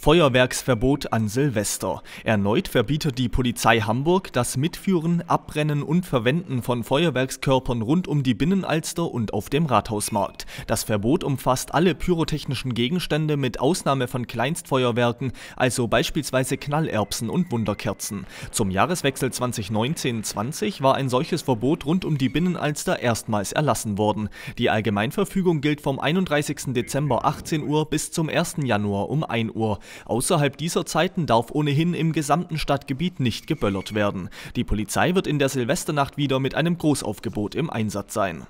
Feuerwerksverbot an Silvester. Erneut verbietet die Polizei Hamburg das Mitführen, Abbrennen und Verwenden von Feuerwerkskörpern rund um die Binnenalster und auf dem Rathausmarkt. Das Verbot umfasst alle pyrotechnischen Gegenstände mit Ausnahme von Kleinstfeuerwerken, also beispielsweise Knallerbsen und Wunderkerzen. Zum Jahreswechsel 2019-20 war ein solches Verbot rund um die Binnenalster erstmals erlassen worden. Die Allgemeinverfügung gilt vom 31. Dezember 18 Uhr bis zum 1. Januar um 1 Uhr. Außerhalb dieser Zeiten darf ohnehin im gesamten Stadtgebiet nicht geböllert werden. Die Polizei wird in der Silvesternacht wieder mit einem Großaufgebot im Einsatz sein.